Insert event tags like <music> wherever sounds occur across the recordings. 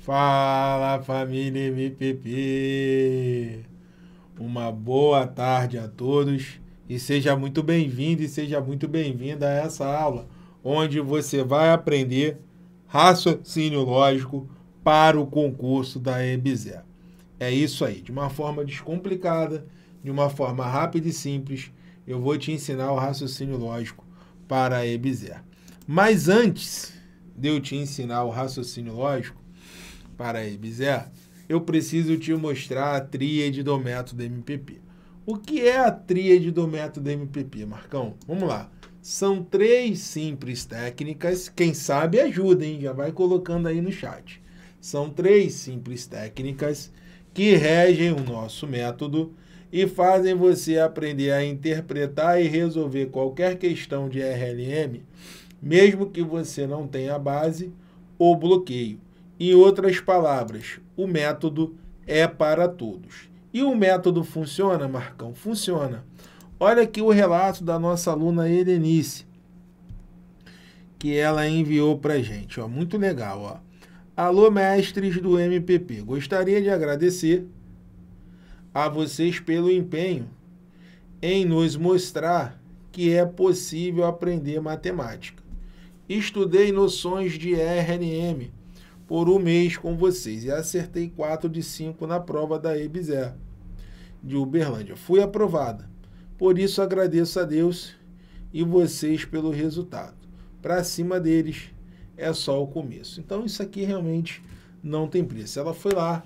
Fala família MPP! Uma boa tarde a todos e seja muito bem-vindo e seja muito bem-vinda a essa aula, onde você vai aprender raciocínio lógico para o concurso da EBZ. É isso aí, de uma forma descomplicada, de uma forma rápida e simples, eu vou te ensinar o raciocínio lógico para a EBZ. Mas antes de eu te ensinar o raciocínio lógico, para aí, Bizé, eu preciso te mostrar a tríade do método MPP. O que é a tríade do método MPP, Marcão? Vamos lá. São três simples técnicas, quem sabe ajuda, hein? Já vai colocando aí no chat. São três simples técnicas que regem o nosso método e fazem você aprender a interpretar e resolver qualquer questão de RLM, mesmo que você não tenha base ou bloqueio. Em outras palavras, o método é para todos. E o método funciona, Marcão? Funciona. Olha aqui o relato da nossa aluna Helenice, que ela enviou para gente. Ó, muito legal. Ó. Alô, mestres do MPP. Gostaria de agradecer a vocês pelo empenho em nos mostrar que é possível aprender matemática. Estudei noções de RNM por um mês com vocês e acertei 4 de 5 na prova da EBSER de Uberlândia. Fui aprovada. Por isso agradeço a Deus e vocês pelo resultado. Para cima deles é só o começo. Então isso aqui realmente não tem preço. Ela foi lá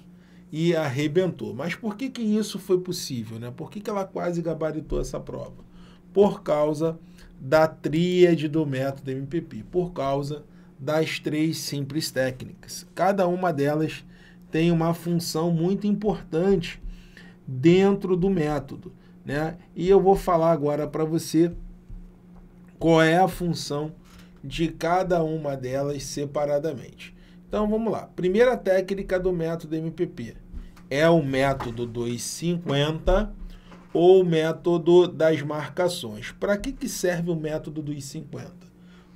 e arrebentou. Mas por que, que isso foi possível? Né? Por que, que ela quase gabaritou essa prova? Por causa da tríade do método MPP, por causa das três simples técnicas. Cada uma delas tem uma função muito importante dentro do método, né? E eu vou falar agora para você qual é a função de cada uma delas separadamente. Então vamos lá. Primeira técnica do método MPP é o método 250 ou método das marcações. Para que, que serve o método 250?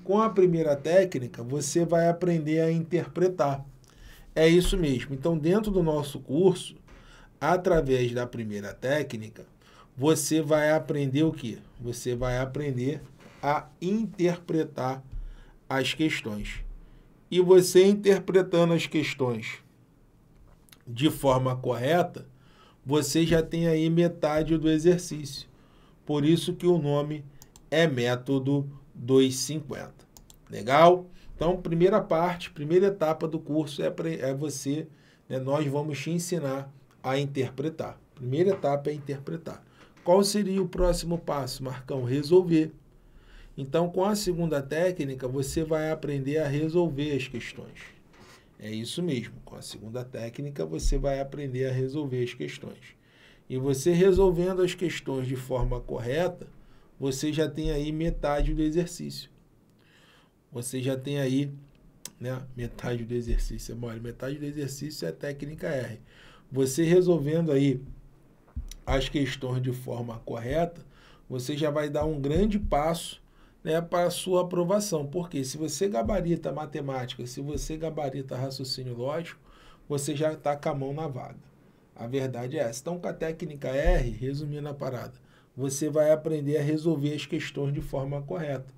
com a primeira técnica, você vai aprender a interpretar. É isso mesmo. Então, dentro do nosso curso, através da primeira técnica, você vai aprender o que? Você vai aprender a interpretar as questões. E você interpretando as questões de forma correta, você já tem aí metade do exercício. Por isso que o nome é método 2,50. Legal? Então, primeira parte, primeira etapa do curso é, pra, é você, né, nós vamos te ensinar a interpretar. Primeira etapa é interpretar. Qual seria o próximo passo, Marcão? Resolver. Então, com a segunda técnica, você vai aprender a resolver as questões. É isso mesmo. Com a segunda técnica, você vai aprender a resolver as questões. E você resolvendo as questões de forma correta, você já tem aí metade do exercício. Você já tem aí, né? Metade do exercício é mole. Metade do exercício é a técnica R. Você resolvendo aí as questões de forma correta, você já vai dar um grande passo né, para a sua aprovação. Porque se você gabarita matemática, se você gabarita raciocínio lógico, você já está com a mão na vaga. A verdade é essa. Então, com a técnica R, resumindo a parada, você vai aprender a resolver as questões de forma correta.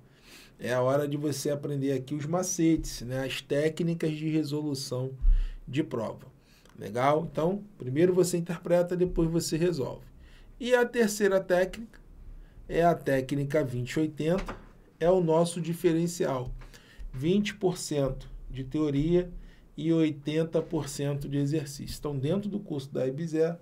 É a hora de você aprender aqui os macetes, né? as técnicas de resolução de prova. Legal? Então, primeiro você interpreta, depois você resolve. E a terceira técnica é a técnica 2080, é o nosso diferencial. 20% de teoria e 80% de exercício. Então, dentro do curso da IBZER,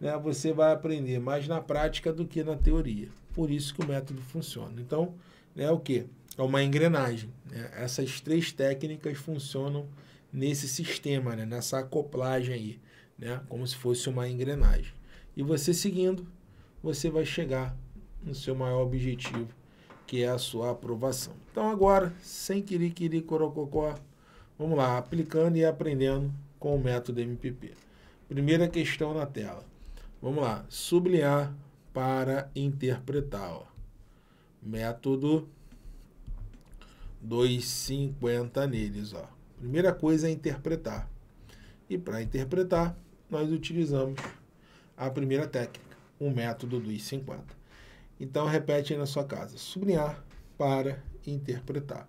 né, você vai aprender mais na prática do que na teoria. Por isso que o método funciona. Então, é o que? É uma engrenagem. Né? Essas três técnicas funcionam nesse sistema, né? nessa acoplagem aí, né? como se fosse uma engrenagem. E você seguindo, você vai chegar no seu maior objetivo, que é a sua aprovação. Então agora, sem querer, querer, corococó, vamos lá, aplicando e aprendendo com o método MPP. Primeira questão na tela. Vamos lá. Sublinhar para interpretar. Ó. Método 250 neles. Ó. Primeira coisa é interpretar. E para interpretar, nós utilizamos a primeira técnica, o método dos 50. Então, repete aí na sua casa. Sublinhar para interpretar.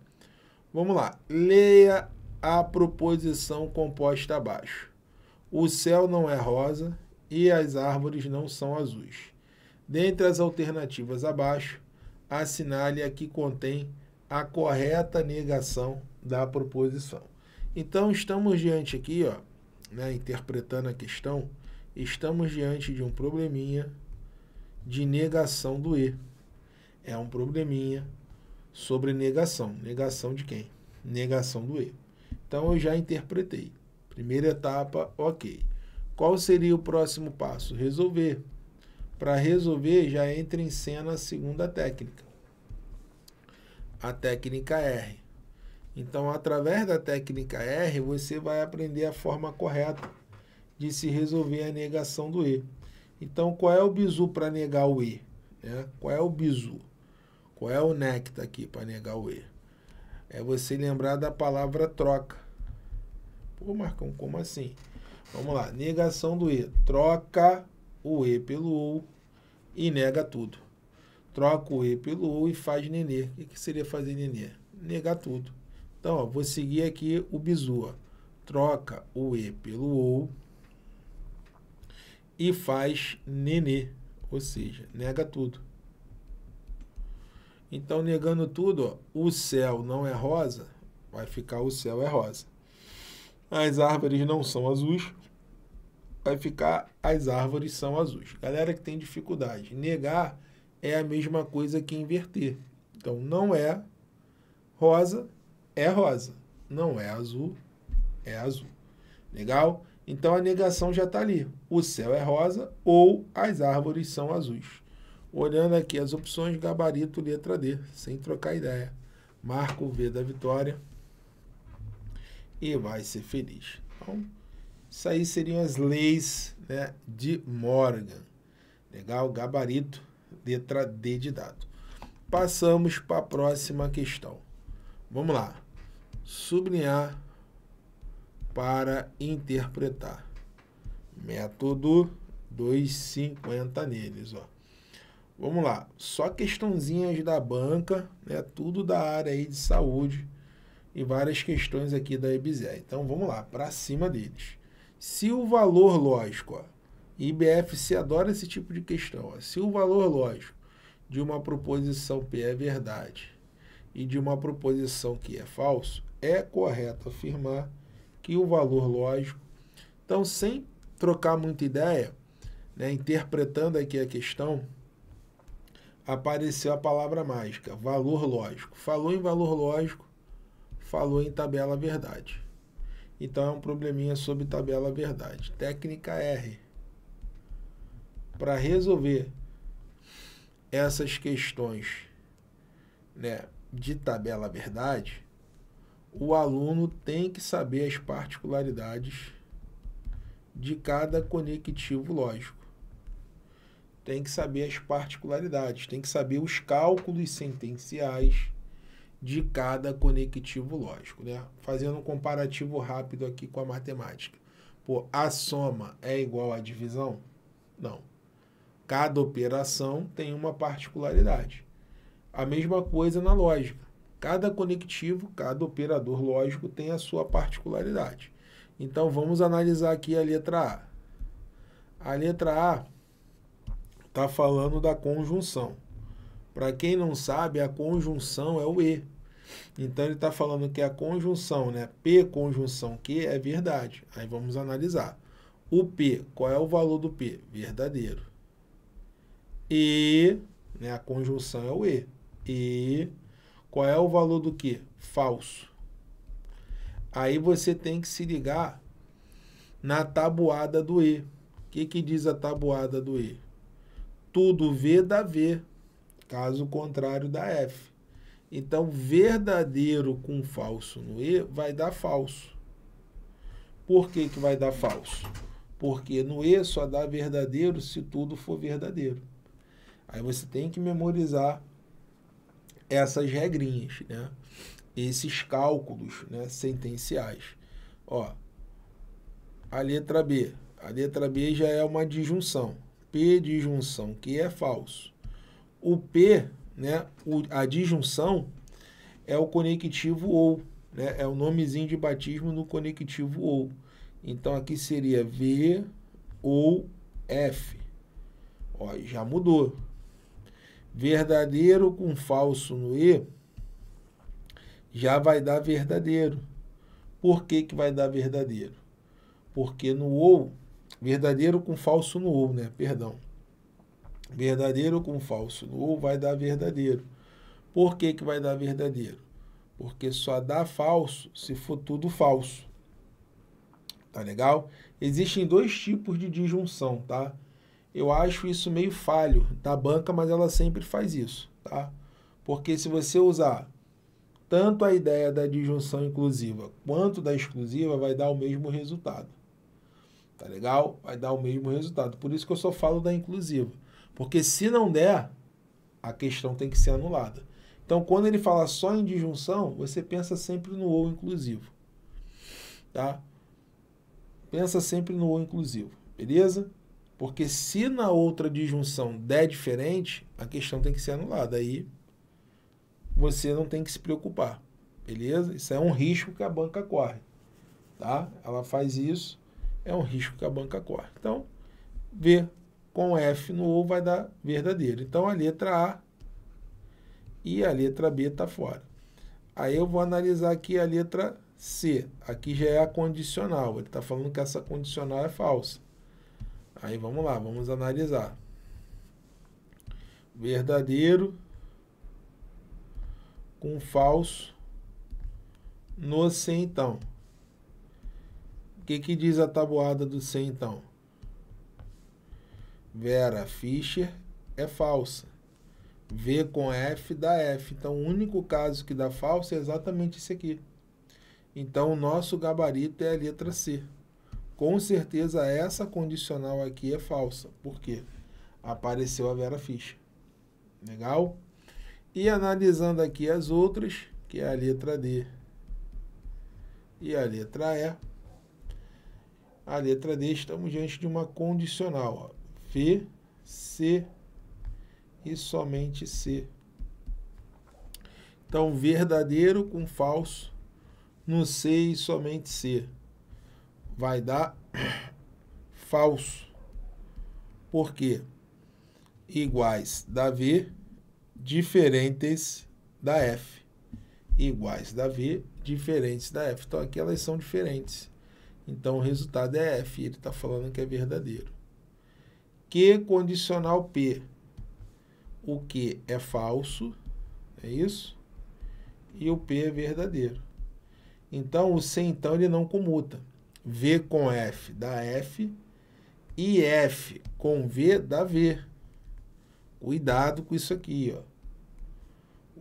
Vamos lá. Leia a proposição composta abaixo. O céu não é rosa, e as árvores não são azuis. Dentre as alternativas abaixo, assinale a que contém a correta negação da proposição. Então, estamos diante aqui, ó, né, interpretando a questão, estamos diante de um probleminha de negação do E. É um probleminha sobre negação. Negação de quem? Negação do E. Então, eu já interpretei. Primeira etapa, ok. Qual seria o próximo passo? Resolver. Para resolver, já entra em cena a segunda técnica, a técnica R. Então, através da técnica R, você vai aprender a forma correta de se resolver a negação do E. Então, qual é o bizu para negar o E? Né? Qual é o bizu? Qual é o necta aqui para negar o E? É você lembrar da palavra troca. Pô, Marcão, como assim? Vamos lá. Negação do E. Troca o E pelo U e nega tudo. Troca o E pelo U e faz nenê. O que seria fazer nenê? Negar tudo. Então, ó, vou seguir aqui o bizu. Ó. Troca o E pelo U e faz nenê. Ou seja, nega tudo. Então, negando tudo, ó, o céu não é rosa, vai ficar o céu é rosa as árvores não são azuis, vai ficar as árvores são azuis. Galera que tem dificuldade, negar é a mesma coisa que inverter. Então não é rosa, é rosa. Não é azul, é azul. Legal? Então a negação já está ali. O céu é rosa ou as árvores são azuis. Olhando aqui as opções, gabarito, letra D, sem trocar ideia. Marco o V da vitória e vai ser feliz. Então, isso aí seriam as leis né, de Morgan. Legal? Gabarito, letra D de dado. Passamos para a próxima questão. Vamos lá. Sublinhar para interpretar. Método 250 neles, ó. Vamos lá, só questãozinhas da banca, né? Tudo da área aí de saúde e várias questões aqui da EBSER. Então vamos lá, para cima deles. Se o valor lógico, ó, se adora esse tipo de questão, ó, se o valor lógico de uma proposição P é verdade e de uma proposição que é falso, é correto afirmar que o valor lógico. Então, sem trocar muita ideia, né, interpretando aqui a questão, apareceu a palavra mágica, valor lógico. Falou em valor lógico, falou em tabela verdade. Então é um probleminha sobre tabela verdade. Técnica R. Para resolver essas questões né, de tabela verdade, o aluno tem que saber as particularidades de cada conectivo lógico. Tem que saber as particularidades, tem que saber os cálculos sentenciais de cada conectivo lógico, né? Fazendo um comparativo rápido aqui com a matemática. Pô, a soma é igual à divisão? Não. Cada operação tem uma particularidade. A mesma coisa na lógica. Cada conectivo, cada operador lógico tem a sua particularidade. Então vamos analisar aqui a letra A. A letra A está falando da conjunção. Para quem não sabe, a conjunção é o E. Então ele está falando que a conjunção, né? P conjunção Q é verdade. Aí vamos analisar. O P, qual é o valor do P? Verdadeiro. E, né, a conjunção é o E. E, qual é o valor do Q? Falso. Aí você tem que se ligar na tabuada do E. O que, que diz a tabuada do E? Tudo V dá V, caso contrário da F. Então, verdadeiro com falso no E vai dar falso. Por que, que vai dar falso? Porque no E só dá verdadeiro se tudo for verdadeiro. Aí você tem que memorizar essas regrinhas, né? esses cálculos né? sentenciais. Ó, a letra B. A letra B já é uma disjunção. P disjunção, que é falso. O P né? O, a disjunção é o conectivo ou, né? É o nomezinho de batismo no conectivo ou. Então aqui seria V ou F. Ó, já mudou. Verdadeiro com falso no E já vai dar verdadeiro. Por que, que vai dar verdadeiro? Porque no ou, verdadeiro com falso no ou, né? Perdão verdadeiro com falso. Ou vai dar verdadeiro. Por que, que vai dar verdadeiro? Porque só dá falso se for tudo falso. Tá legal? Existem dois tipos de disjunção, tá? Eu acho isso meio falho da banca, mas ela sempre faz isso, tá? Porque se você usar tanto a ideia da disjunção inclusiva quanto da exclusiva, vai dar o mesmo resultado. Tá legal? Vai dar o mesmo resultado. Por isso que eu só falo da inclusiva. Porque se não der, a questão tem que ser anulada. Então, quando ele fala só em disjunção, você pensa sempre no ou inclusivo. Tá? Pensa sempre no ou inclusivo, beleza? Porque se na outra disjunção der diferente, a questão tem que ser anulada. Aí você não tem que se preocupar, beleza? Isso é um risco que a banca corre, tá? Ela faz isso, é um risco que a banca corre. Então, vê com F no ou vai dar verdadeiro. Então a letra A e a letra B está fora. Aí eu vou analisar aqui a letra C. Aqui já é a condicional. Ele está falando que essa condicional é falsa. Aí vamos lá, vamos analisar. Verdadeiro com falso no C então. O que, que diz a tabuada do C então? Vera Fischer é falsa. V com F dá F. Então, o único caso que dá falsa é exatamente esse aqui. Então, o nosso gabarito é a letra C. Com certeza, essa condicional aqui é falsa. Por quê? Apareceu a Vera Fischer. Legal? E analisando aqui as outras, que é a letra D e a letra E. A letra D, estamos diante de uma condicional. Ó. V, C e somente C. Então, verdadeiro com falso no C e somente C. Vai dar <coughs> falso. Por quê? Iguais da V, diferentes da F. Iguais da V, diferentes da F. Então, aqui elas são diferentes. Então, o resultado é F. Ele está falando que é verdadeiro que condicional P. O que é falso, é isso? E o P é verdadeiro. Então, o C, então, ele não comuta. V com F dá F e F com V dá V. Cuidado com isso aqui, ó.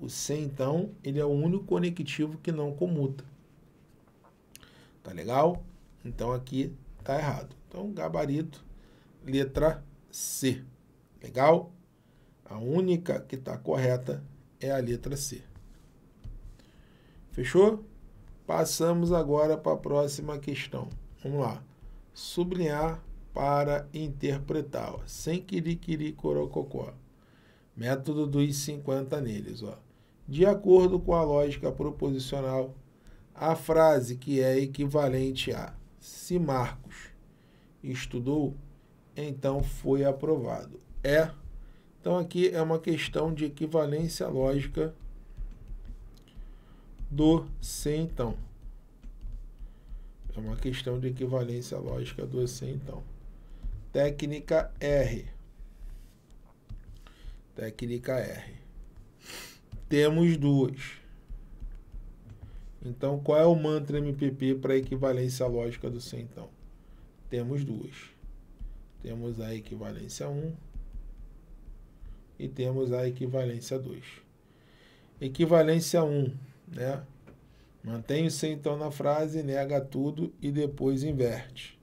O C, então, ele é o único conectivo que não comuta. Tá legal? Então, aqui tá errado. Então, gabarito, letra C. Legal? A única que está correta é a letra C. Fechou? Passamos agora para a próxima questão. Vamos lá. Sublinhar para interpretar. Ó. Sem querer corococó. Método dos 50 neles. Ó. De acordo com a lógica proposicional, a frase que é equivalente a se Marcos estudou então foi aprovado. É. Então aqui é uma questão de equivalência lógica do se então. É uma questão de equivalência lógica do se então. Técnica R. Técnica R. Temos duas. Então, qual é o mantra MPP para equivalência lógica do se então? Temos duas. Temos a equivalência 1 e temos a equivalência 2. Equivalência 1, né? mantém C então na frase, nega tudo e depois inverte.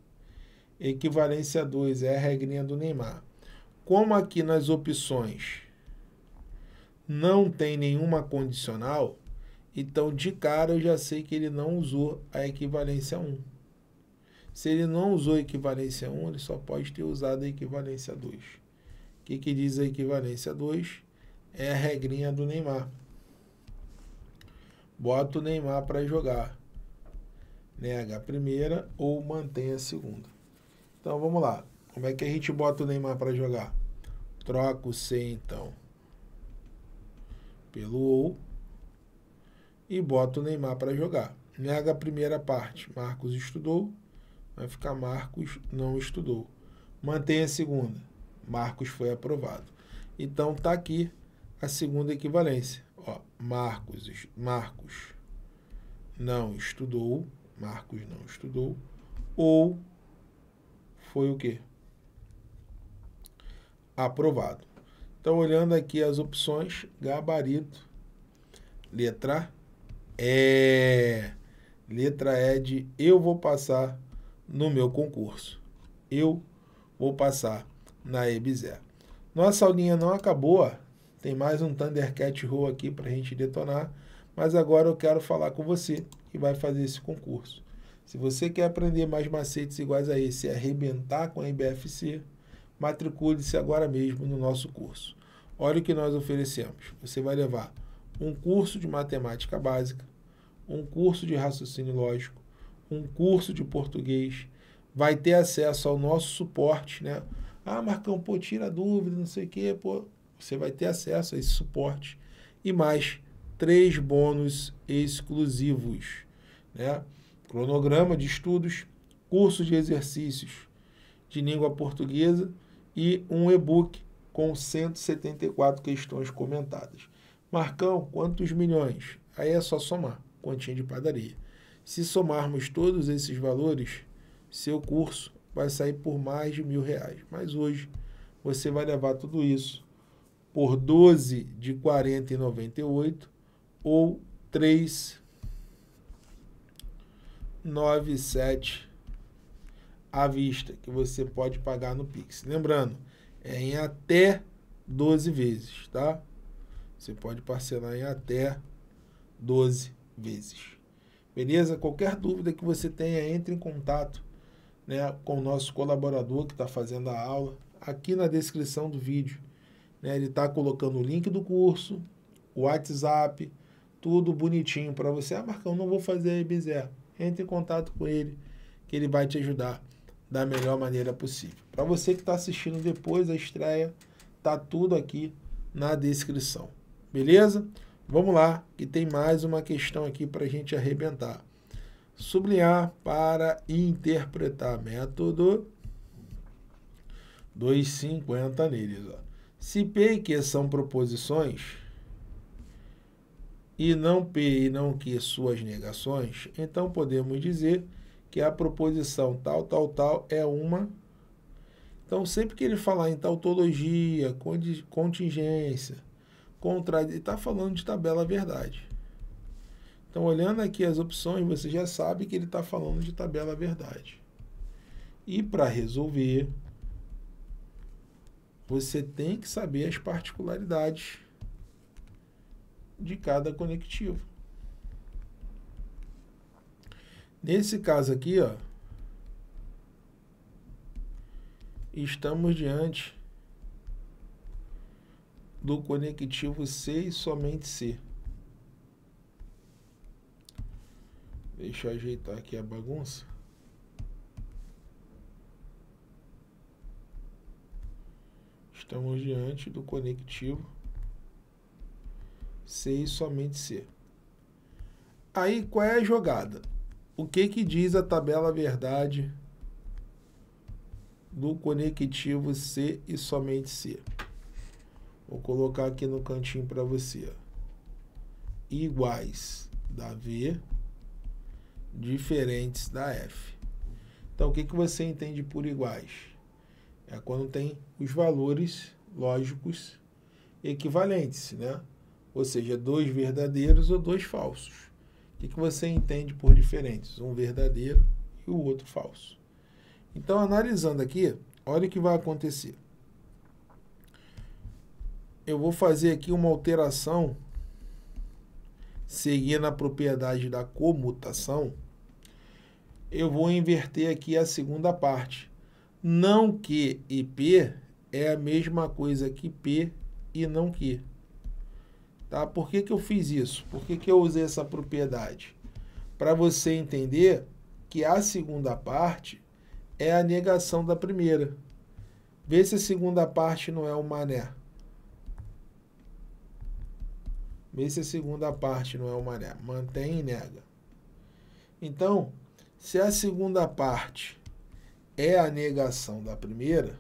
Equivalência 2 é a regrinha do Neymar. Como aqui nas opções não tem nenhuma condicional, então de cara eu já sei que ele não usou a equivalência 1. Se ele não usou a equivalência 1, ele só pode ter usado a equivalência 2. O que, que diz a equivalência 2? É a regrinha do Neymar. Bota o Neymar para jogar. Nega a primeira ou mantém a segunda. Então vamos lá. Como é que a gente bota o Neymar para jogar? Troca o C então pelo ou e bota o Neymar para jogar. Nega a primeira parte. Marcos estudou. Vai ficar Marcos não estudou. Mantém a segunda. Marcos foi aprovado. Então tá aqui a segunda equivalência. Ó, Marcos, Marcos não estudou, Marcos não estudou, ou foi o quê? Aprovado. Então, olhando aqui as opções, gabarito, letra E. Letra E de eu vou passar no meu concurso. Eu vou passar na EBZ. Nossa aulinha não acabou, tem mais um Thundercat Roll aqui para a gente detonar, mas agora eu quero falar com você que vai fazer esse concurso. Se você quer aprender mais macetes iguais a esse e arrebentar com a IBFC, matricule-se agora mesmo no nosso curso. Olha o que nós oferecemos. Você vai levar um curso de matemática básica, um curso de raciocínio lógico, um curso de português, vai ter acesso ao nosso suporte, né? Ah, Marcão, pô, tira dúvida, não sei o quê, pô. Você vai ter acesso a esse suporte e mais três bônus exclusivos, né? Cronograma de estudos, curso de exercícios de língua portuguesa e um e-book com 174 questões comentadas. Marcão, quantos milhões? Aí é só somar, continha de padaria. Se somarmos todos esses valores, seu curso vai sair por mais de mil reais. Mas hoje você vai levar tudo isso por 12 de 40,98 ou 3 97 à vista, que você pode pagar no Pix. Lembrando, é em até 12 vezes, tá? Você pode parcelar em até 12 vezes. Beleza? Qualquer dúvida que você tenha, entre em contato né, com o nosso colaborador que está fazendo a aula. Aqui na descrição do vídeo, né, ele está colocando o link do curso, o WhatsApp, tudo bonitinho para você. Ah, Marcão, não vou fazer a Ibizé. Entre em contato com ele, que ele vai te ajudar da melhor maneira possível. Para você que está assistindo depois da estreia, tá tudo aqui na descrição. Beleza? Vamos lá, que tem mais uma questão aqui para a gente arrebentar. Sublinhar para interpretar método 250 neles. Ó. Se P e Q são proposições e não P e não Q suas negações, então podemos dizer que a proposição tal, tal, tal é uma. Então, sempre que ele falar em tautologia, contingência, contra ele está falando de tabela verdade. Então, olhando aqui as opções, você já sabe que ele está falando de tabela verdade. E para resolver, você tem que saber as particularidades de cada conectivo. Nesse caso aqui, ó, estamos diante do conectivo C e somente C. Deixa eu ajeitar aqui a bagunça. Estamos diante do conectivo C e somente C. Aí, qual é a jogada? O que, que diz a tabela verdade do conectivo C e somente C? Vou colocar aqui no cantinho para você. Iguais da V, diferentes da F. Então, o que, que você entende por iguais? É quando tem os valores lógicos equivalentes, né? Ou seja, dois verdadeiros ou dois falsos. O que, que você entende por diferentes? Um verdadeiro e o outro falso. Então, analisando aqui, olha o que vai acontecer eu vou fazer aqui uma alteração seguindo a propriedade da comutação. Eu vou inverter aqui a segunda parte. Não que e P é a mesma coisa que P e não que. Tá? Por que, que eu fiz isso? Por que, que eu usei essa propriedade? Para você entender que a segunda parte é a negação da primeira. Vê se a segunda parte não é o mané. Vê se a segunda parte não é o maré. Mantém e nega. Então, se a segunda parte é a negação da primeira,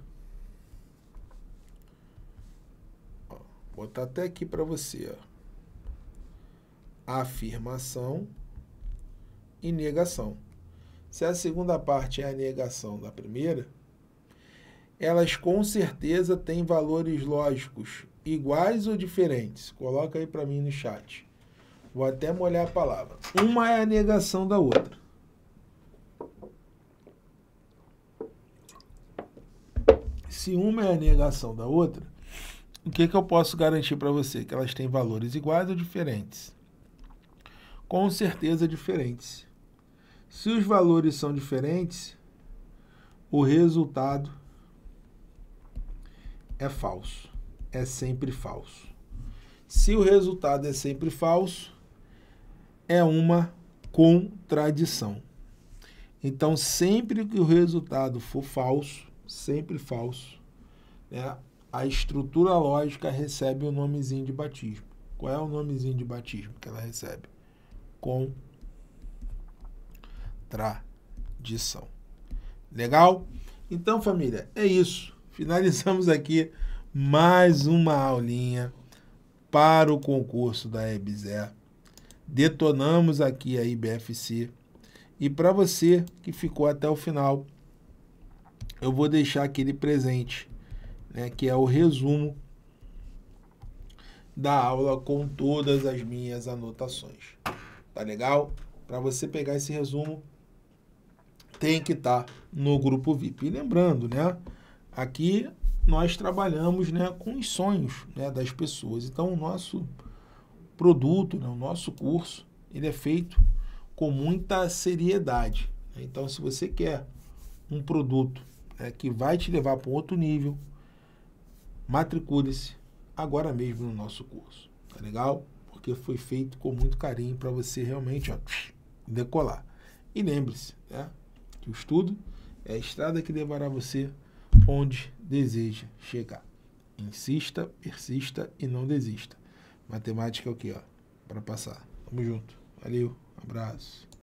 ó, vou botar até aqui para você. Ó, afirmação e negação. Se a segunda parte é a negação da primeira, elas com certeza têm valores lógicos iguais ou diferentes? Coloca aí para mim no chat. Vou até molhar a palavra. Uma é a negação da outra. Se uma é a negação da outra, o que, que eu posso garantir para você? Que elas têm valores iguais ou diferentes? Com certeza diferentes. Se os valores são diferentes, o resultado é falso. É sempre falso. Se o resultado é sempre falso, é uma contradição. Então, sempre que o resultado for falso, sempre falso, né, a estrutura lógica recebe o nomezinho de batismo. Qual é o nomezinho de batismo que ela recebe? Contradição. Legal? Então, família, é isso finalizamos aqui mais uma aulinha para o concurso da EBSER. Detonamos aqui a IBFC. E para você que ficou até o final, eu vou deixar aquele presente, né, que é o resumo da aula com todas as minhas anotações. Tá legal? Para você pegar esse resumo, tem que estar tá no grupo VIP. E lembrando, né? Aqui nós trabalhamos né, com os sonhos né, das pessoas. Então, o nosso produto, né, o nosso curso, ele é feito com muita seriedade. Né. Então, se você quer um produto né, que vai te levar para um outro nível, matricule-se agora mesmo no nosso curso. Tá legal? Porque foi feito com muito carinho para você realmente ó, decolar. E lembre-se né, que o estudo é a estrada que levará você onde deseja chegar. Insista, persista e não desista. Matemática é o que, ó, para passar. Tamo junto. Valeu, abraço.